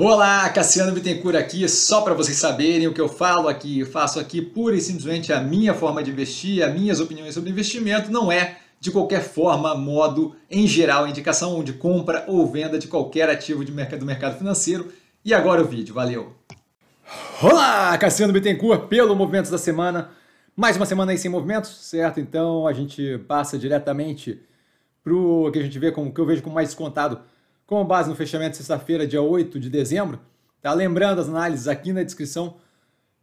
Olá, Cassiano Bittencourt aqui, só para vocês saberem o que eu falo aqui, eu faço aqui pura e simplesmente a minha forma de investir, as minhas opiniões sobre investimento, não é de qualquer forma, modo, em geral, indicação de compra ou venda de qualquer ativo de mercado, do mercado financeiro. E agora o vídeo, valeu! Olá, Cassiano Bittencourt pelo Movimentos da Semana. Mais uma semana aí sem movimentos, certo? Então a gente passa diretamente para o que a gente vê, como que eu vejo como mais descontado com base no fechamento de sexta-feira, dia 8 de dezembro. Tá? Lembrando as análises aqui na descrição,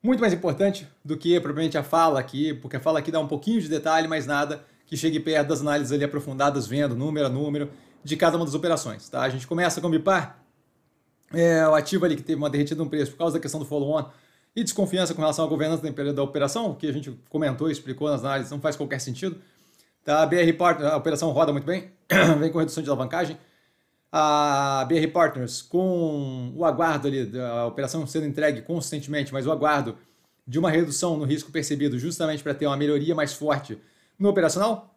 muito mais importante do que propriamente a fala aqui, porque a fala aqui dá um pouquinho de detalhe, mas nada que chegue perto das análises ali aprofundadas, vendo número a número de cada uma das operações. Tá? A gente começa com o Bipar, é, o ativo ali que teve uma derretida no preço por causa da questão do follow-on e desconfiança com relação à governança da da operação, que a gente comentou, e explicou nas análises, não faz qualquer sentido. Tá? A BR Partner, a operação roda muito bem, vem com redução de alavancagem, a BR Partners com o aguardo ali, da operação sendo entregue consistentemente, mas o aguardo de uma redução no risco percebido justamente para ter uma melhoria mais forte no operacional,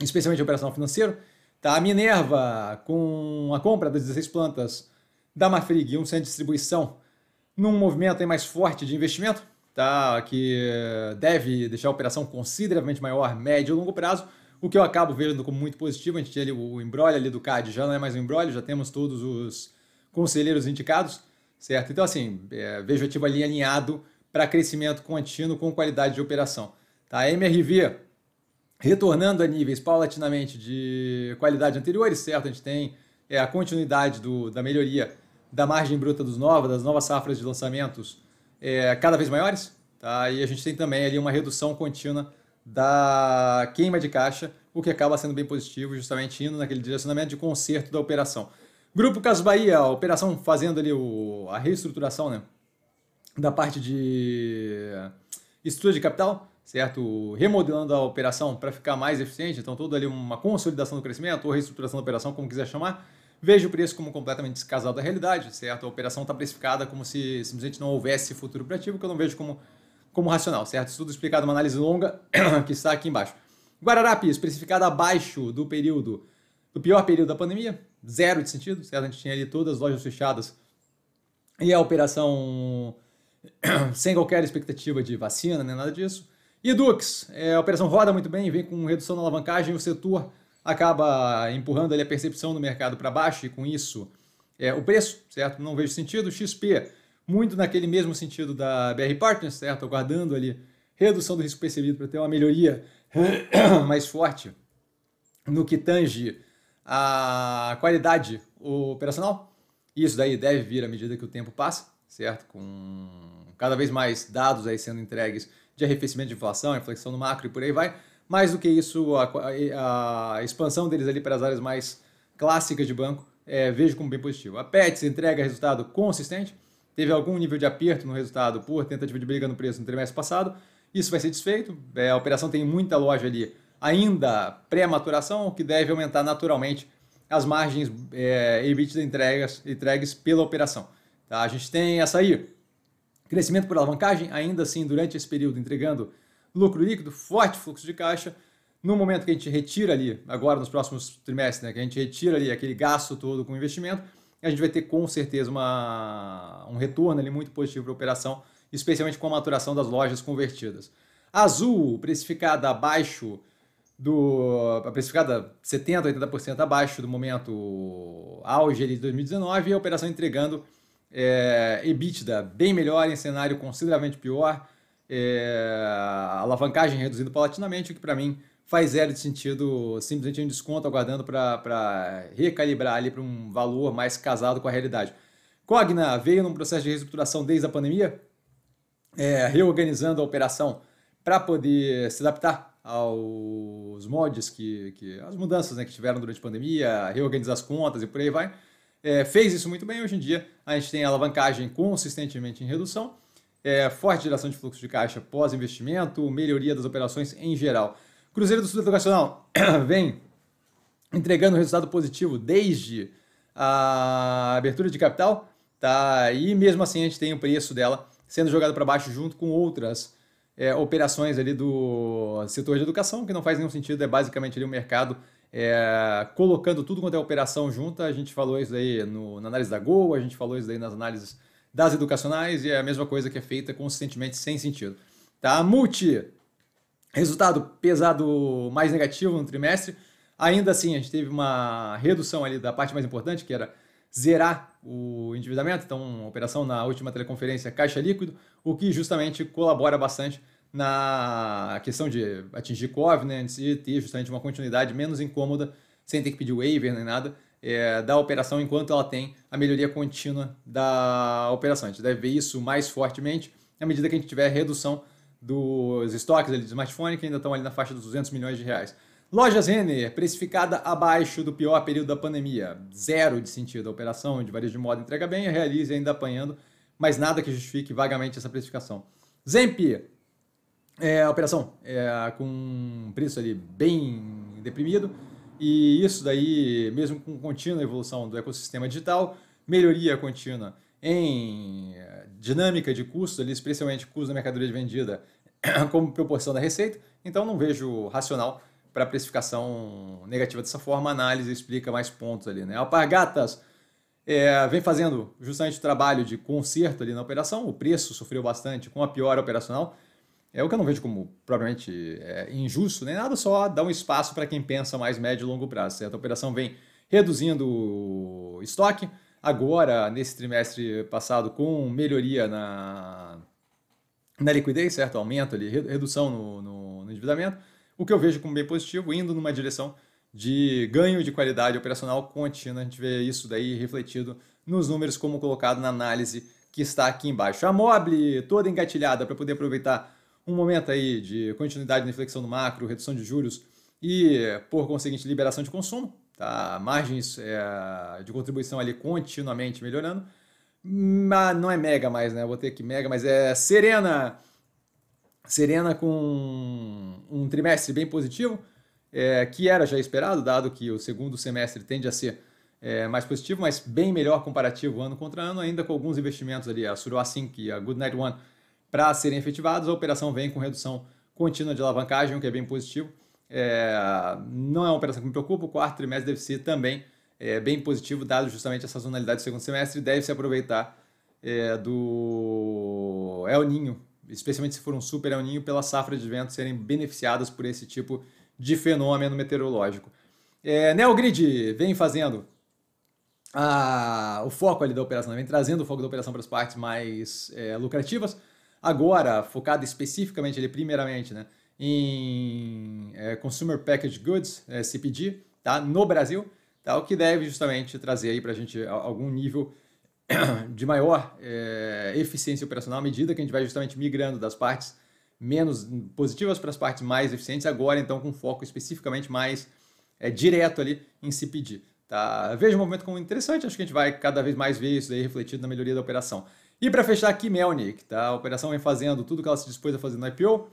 especialmente no operacional financeiro. Tá? A Minerva com a compra das 16 plantas da Mafrig e um centro de distribuição num movimento mais forte de investimento, tá? que deve deixar a operação consideravelmente maior médio e longo prazo, o que eu acabo vendo como muito positivo. A gente tinha ali o embrolho ali do CAD, já não é mais um embrolho, já temos todos os conselheiros indicados, certo? Então, assim, é, vejo ativo ali alinhado para crescimento contínuo com qualidade de operação. Tá? A MRV retornando a níveis paulatinamente de qualidade anteriores, certo? A gente tem é, a continuidade do, da melhoria da margem bruta dos novos, das novas safras de lançamentos é, cada vez maiores, tá? e a gente tem também ali uma redução contínua da queima de caixa, o que acaba sendo bem positivo, justamente indo naquele direcionamento de conserto da operação. Grupo Caso Bahia, a operação fazendo ali o, a reestruturação né, da parte de estrutura de capital, certo? Remodelando a operação para ficar mais eficiente, então toda ali uma consolidação do crescimento ou reestruturação da operação, como quiser chamar. Vejo o preço como completamente descasado da realidade, certo? A operação está precificada como se simplesmente não houvesse futuro para ativo, que eu não vejo como como racional, certo? Tudo explicado, uma análise longa que está aqui embaixo. Guararapes, precificado abaixo do período, do pior período da pandemia, zero de sentido, certo? A gente tinha ali todas as lojas fechadas e a operação sem qualquer expectativa de vacina, nem nada disso. E Dux, é, a operação roda muito bem, vem com redução na alavancagem, o setor acaba empurrando ali a percepção do mercado para baixo e com isso é, o preço, certo? Não vejo sentido. XP muito naquele mesmo sentido da BR Partners, certo? Aguardando ali redução do risco percebido para ter uma melhoria mais forte no que tange a qualidade operacional. Isso daí deve vir à medida que o tempo passa, certo? Com cada vez mais dados aí sendo entregues de arrefecimento de inflação, inflexão no macro e por aí vai. Mais do que isso, a, a expansão deles ali para as áreas mais clássicas de banco, é, vejo como bem positivo. A Pets entrega resultado consistente, teve algum nível de aperto no resultado por tentativa de briga no preço no trimestre passado, isso vai ser desfeito. É, a operação tem muita loja ali ainda pré-maturação, o que deve aumentar naturalmente as margens é, EBITDA entregas, entregues pela operação. Tá? A gente tem essa aí, crescimento por alavancagem, ainda assim durante esse período entregando lucro líquido, forte fluxo de caixa, no momento que a gente retira ali, agora nos próximos trimestres, né, que a gente retira ali aquele gasto todo com investimento, a gente vai ter com certeza uma, um retorno ali muito positivo para a operação, especialmente com a maturação das lojas convertidas. Azul, precificada abaixo do. precificada 70%, 80% abaixo do momento auge de 2019 e a operação entregando é, EBITDA bem melhor, em cenário consideravelmente pior, é, alavancagem reduzida paulatinamente, o que para mim faz zero de sentido simplesmente um desconto aguardando para recalibrar ali para um valor mais casado com a realidade. Cogna veio num processo de reestruturação desde a pandemia, é, reorganizando a operação para poder se adaptar aos mods que, que as mudanças né, que tiveram durante a pandemia, reorganizar as contas e por aí vai. É, fez isso muito bem. Hoje em dia, a gente tem alavancagem consistentemente em redução, é, forte geração de fluxo de caixa pós-investimento, melhoria das operações em geral. Cruzeiro do Sul Educacional vem entregando um resultado positivo desde a abertura de capital, tá? E mesmo assim a gente tem o preço dela sendo jogado para baixo junto com outras é, operações ali do setor de educação, que não faz nenhum sentido, é basicamente ali o mercado é, colocando tudo quanto é operação junta. A gente falou isso aí no, na análise da Gol, a gente falou isso aí nas análises das educacionais e é a mesma coisa que é feita consistentemente sem sentido. Tá? Multi Resultado pesado mais negativo no trimestre. Ainda assim, a gente teve uma redução ali da parte mais importante, que era zerar o endividamento, então operação na última teleconferência caixa líquido, o que justamente colabora bastante na questão de atingir covenants né, e ter justamente uma continuidade menos incômoda, sem ter que pedir waiver nem nada, é, da operação enquanto ela tem a melhoria contínua da operação. A gente deve ver isso mais fortemente à medida que a gente tiver redução dos estoques ali do smartphone, que ainda estão ali na faixa dos 200 milhões de reais. Lojas Renner, precificada abaixo do pior período da pandemia. Zero de sentido. A operação de varejo de moda entrega bem, realize ainda apanhando, mas nada que justifique vagamente essa precificação. Zemp, é, operação é, com um preço ali bem deprimido, e isso daí, mesmo com contínua evolução do ecossistema digital, melhoria contínua em eh, dinâmica de custos, ali, especialmente custo da mercadoria vendida, como proporção da receita, então não vejo racional para precificação negativa dessa forma. A análise explica mais pontos ali. Né? Alpargatas é, vem fazendo justamente o trabalho de conserto ali na operação, o preço sofreu bastante com a piora operacional. É o que eu não vejo como propriamente é, injusto nem nada, só dá um espaço para quem pensa mais médio e longo prazo. Certo? A operação vem reduzindo o estoque, agora, nesse trimestre passado, com melhoria na, na liquidez, certo? Aumento ali, redução no, no, no endividamento, o que eu vejo como bem positivo, indo numa direção de ganho de qualidade operacional contínua. A gente vê isso daí refletido nos números, como colocado na análise que está aqui embaixo. A Mobile toda engatilhada para poder aproveitar um momento aí de continuidade na inflexão do macro, redução de juros e, por conseguinte, liberação de consumo tá? margens é, de contribuição ali continuamente melhorando. Mas não é mega mais, né? vou ter que mega, mas é serena. Serena com um trimestre bem positivo, é, que era já esperado, dado que o segundo semestre tende a ser é, mais positivo, mas bem melhor comparativo ano contra ano, ainda com alguns investimentos ali, a Suruá 5 e é a Goodnight One, para serem efetivados. A operação vem com redução contínua de alavancagem, o que é bem positivo. É, não é uma operação que me preocupa, o quarto trimestre deve ser também é, bem positivo, dado justamente a sazonalidade do segundo semestre, deve se aproveitar é, do El Ninho, especialmente se for um super El Ninho, pela safra de vento serem beneficiadas por esse tipo de fenômeno meteorológico. É, Neogrid vem fazendo a, o foco ali da operação, vem trazendo o foco da operação para as partes mais é, lucrativas, agora focado especificamente ali, primeiramente, né? em é, Consumer Packaged Goods, é, CPG, tá? no Brasil, tá? o que deve justamente trazer aí para a gente algum nível de maior é, eficiência operacional à medida que a gente vai justamente migrando das partes menos positivas para as partes mais eficientes, agora então com foco especificamente mais é, direto ali em CPD. Tá? Vejo o movimento como interessante, acho que a gente vai cada vez mais ver isso aí refletido na melhoria da operação. E para fechar aqui, Melnick, tá? a operação vem fazendo tudo que ela se dispôs a fazer no IPO,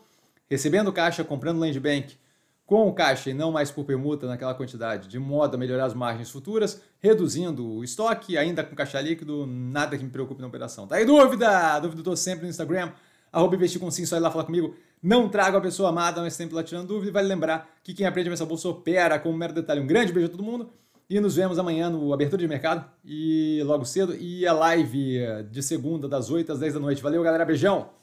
recebendo caixa, comprando land bank com caixa e não mais por permuta naquela quantidade, de modo a melhorar as margens futuras, reduzindo o estoque, ainda com caixa líquido, nada que me preocupe na operação. Tá aí dúvida? Dúvida tô sempre no Instagram, arroba investir com sim, só ir lá falar comigo. Não trago a pessoa amada, mas sempre lá tirando dúvida. E vale lembrar que quem aprende nessa bolsa opera com um mero detalhe. Um grande beijo a todo mundo e nos vemos amanhã no Abertura de Mercado e logo cedo e a live de segunda das 8 às 10 da noite. Valeu, galera. Beijão!